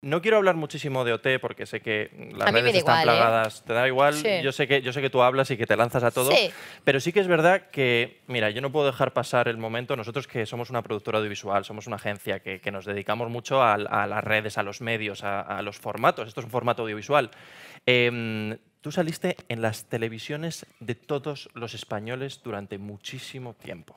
No quiero hablar muchísimo de OT porque sé que las redes están ¿eh? plagadas. Te da igual. Yo, sé que, tú hablas y que te lanzas a todo. Pero sí que es verdad que, mira, yo no puedo dejar pasar el momento. Nosotros que somos una productora audiovisual, somos una agencia que, nos dedicamos mucho a, las redes, a los medios, a, los formatos. Esto es un formato audiovisual. Em, tú saliste en las televisiones de todos los españoles durante muchísimo tiempo.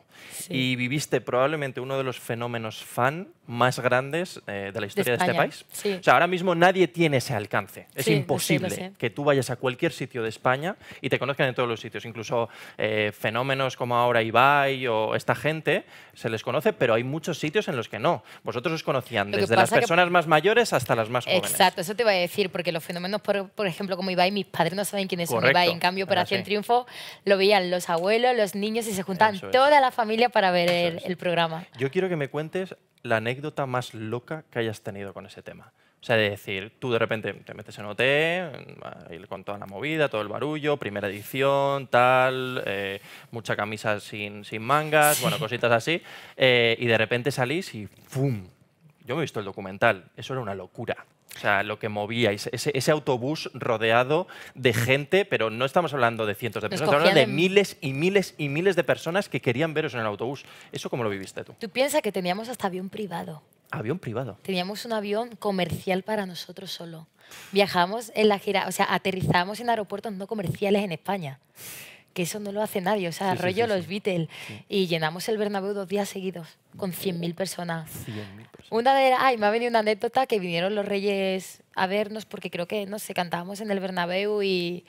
Y viviste probablemente uno de los fenómenos fan más grandes eh, de la historia de, este país. O sea, ahora mismo nadie tiene ese alcance. Es imposible que tú vayas a cualquier sitio de España y te conozcan en todos los sitios. Incluso eh, fenómenos como ahora Ibai o esta gente se les conoce, pero hay muchos sitios en los que no. Vosotros os conocían desde las personas más mayores hasta las más jóvenes. Exacto, eso te iba a decir, porque los fenómenos, por, ejemplo, como Ibai, mis padres no saben quiénes es Ibai. En cambio, Operación Triunfo lo veían los abuelos, los niños y se juntaban toda la familia para ver el programa. Yo quiero que me cuentes la anécdota más loca que hayas tenido con ese tema? O sea, de decir, tú de repente te metes en OT, con toda la movida, todo el barullo, primera edición, tal, eh, mucha camisa sin, mangas, bueno, cositas así, eh, y de repente salís y ¡fum! Yo me he visto el documental, eso era una locura. O sea, lo que movía. ese, autobús rodeado de gente, pero no estamos hablando de cientos de personas, estamos hablando de miles y miles y miles de personas que querían veros en el autobús. ¿Eso cómo lo viviste tú? Tú piensas que teníamos hasta avión privado. Avión privado. Teníamos un avión comercial para nosotros solo. Viajamos en la gira, o sea, aterrizamos en aeropuertos no comerciales en España que eso no lo hace nadie, o sea, rollo los Beatles. Y llenamos el Bernabéu dos días seguidos con 100.000 personas. personas. Una de, ay, me ha venido una anécdota que vinieron los Reyes a vernos porque creo que, no sé, cantábamos en el Bernabéu y,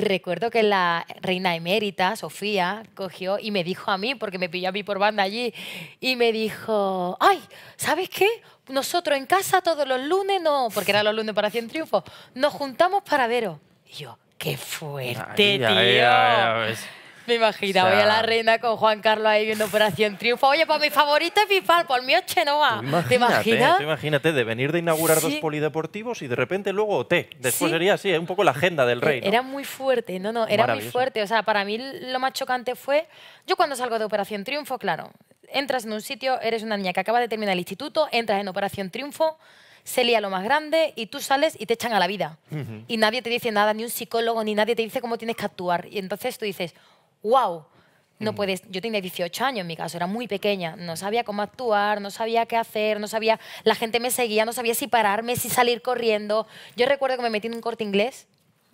recuerdo que la reina emérita, Sofía, cogió y me dijo a mí, porque me pilló a mí por banda allí, y me dijo, ay, ¿sabes qué? Nosotros en casa todos los lunes, no, porque era los lunes para 100 triunfos, nos juntamos para veros. Y yo, ¡Qué fuerte, tío! me imaginaba voy a la reina con Juan Carlos ahí viendo Operación Triunfo. Oye, para mi favorito es Fifal, por el mío es Chenoa. ¿Te imaginas? imagínate de venir de inaugurar dos polideportivos y de repente luego T. Después sería así, ¿eh? un poco la agenda del rey. Era muy fuerte, no, no, era muy fuerte. O sea, para mí lo más chocante fue, yo cuando salgo de Operación Triunfo, claro, entras en un sitio, eres una niña que acaba de terminar el instituto, entras en Operación Triunfo se lía lo más grande y tú sales y te echan a la vida. Y nadie te dice nada, ni un psicólogo, ni nadie te dice cómo tienes que actuar. Y entonces tú dices, wow. No puedes, yo tenía 18 años en mi caso, era muy pequeña, no sabía cómo actuar, no sabía qué hacer, no sabía, la gente me seguía, no sabía si pararme, si salir corriendo. Yo recuerdo que me metí en un corte inglés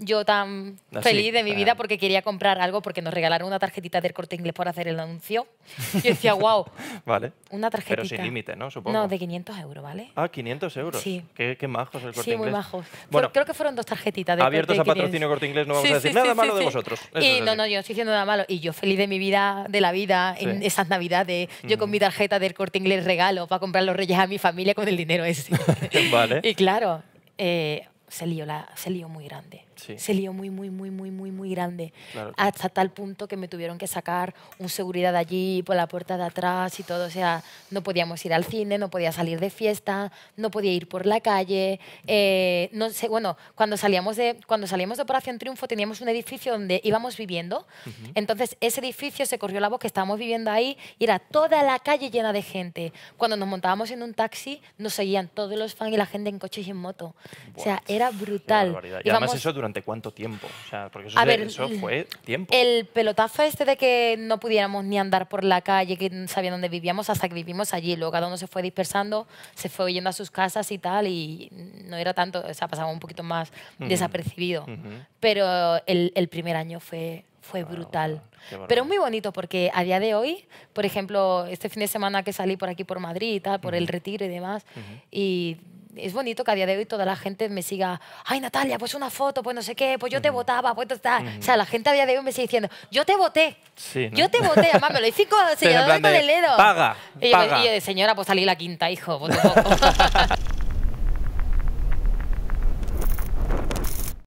yo tan ah, feliz de mi vida ah. porque quería comprar algo porque nos regalaron una tarjetita del corte inglés por hacer el anuncio. Yo decía, wow. vale. Una tarjetita. Pero sin límite, ¿no? Supongo. No, de 500 euros, ¿vale? Ah, 500 euros. Sí. Qué, majos el corte inglés. Sí, muy majos. Bueno, creo que fueron dos tarjetitas. De abiertos a patrocinio corte inglés, no vamos a decir nada malo de vosotros. y no, no, yo estoy diciendo nada malo. Y yo feliz de mi vida, de la vida, en esas navidades. Yo con mm. mi tarjeta del corte inglés regalo para comprar los reyes a mi familia con el dinero ese. vale. Y claro, eh, se, lío se lió muy grande se lió muy, muy, muy, muy, muy, muy grande. Hasta tal punto que me tuvieron que sacar un seguridad allí por la puerta de atrás y todo. O sea, no podíamos ir al cine, no podía salir de fiesta, no podía ir por la calle. Eh, no sé, bueno, cuando salíamos, de, cuando salíamos de Operación Triunfo teníamos un edificio donde íbamos viviendo. Entonces, ese edificio se corrió la voz que estábamos viviendo ahí y era toda la calle llena de gente. Cuando nos montábamos en un taxi, nos seguían todos los fans y la gente en coche y en moto. O sea, era brutal. Y, además eso durante cuánto tiempo? porque eso, fue tiempo. El pelotazo este de que no pudiéramos ni andar por la calle, que no sabía dónde vivíamos, hasta que vivimos allí. Luego cada uno se fue dispersando, se fue yendo a sus casas y tal, y no era tanto, o sea, pasaba un poquito más desapercibido. Pero el, primer año fue, fue brutal. Pero es muy bonito porque a día de hoy, por ejemplo, este fin de semana que salí por aquí por Madrid y tal, por el retiro y demás, y es bonito que a día de hoy toda la gente me siga, ay Natalia, pues una foto, pues no sé qué, pues yo te votaba, pues está O sea, la gente a día de hoy me sigue diciendo, yo te voté. Yo te voté, además me lo hice con el dedo. Paga. Y yo, paga. Y señora, pues salí la quinta, hijo, pues